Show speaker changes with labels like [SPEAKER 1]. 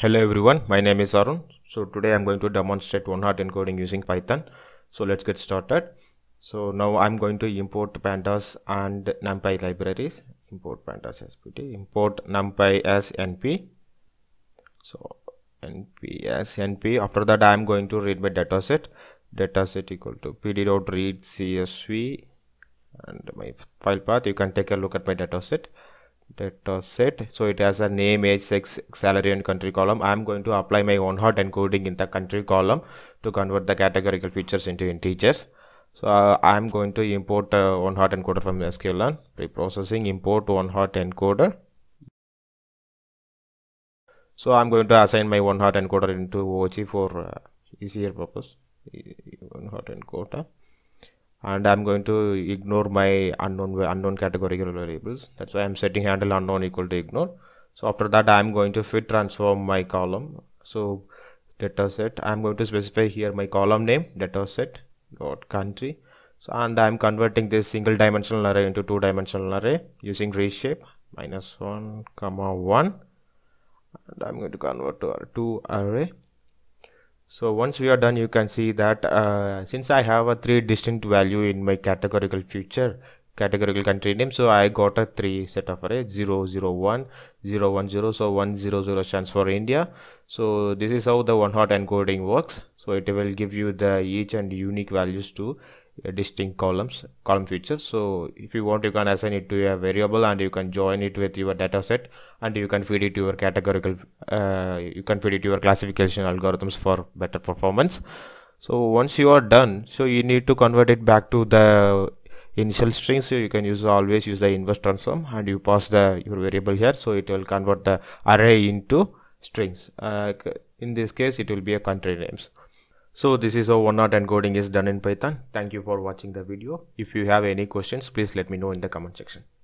[SPEAKER 1] hello everyone my name is arun so today i'm going to demonstrate one hot encoding using python so let's get started so now i'm going to import pandas and numpy libraries import pandas as pt import numpy as np so np as np after that i'm going to read my dataset dataset equal to pd.read csv and my file path you can take a look at my dataset data set so it has a name age sex salary and country column i'm going to apply my own hot encoding in the country column to convert the categorical features into integers so uh, i'm going to import uh, one hot encoder from sklearn pre-processing import one hot encoder so i'm going to assign my one hot encoder into og for uh, easier purpose one hot encoder and I'm going to ignore my unknown unknown categorical variables that's why I'm setting handle unknown equal to ignore so after that I'm going to fit transform my column so data set I'm going to specify here my column name data set dot country so and I'm converting this single dimensional array into two dimensional array using reshape minus 1 comma 1 and I'm going to convert to 2 array so once we are done, you can see that uh, since I have a three distinct value in my categorical feature, categorical country name so i got a three set of array 0 0 1 0 1 0 so 1 0 0 stands for india so this is how the one hot encoding works so it will give you the each and unique values to uh, distinct columns column features so if you want you can assign it to a variable and you can join it with your data set and you can feed it to your categorical uh, you can feed it to your classification algorithms for better performance so once you are done so you need to convert it back to the initial string so you can use always use the inverse transform and you pass the your variable here so it will convert the array into strings uh, in this case it will be a country names so this is how one not encoding is done in python thank you for watching the video if you have any questions please let me know in the comment section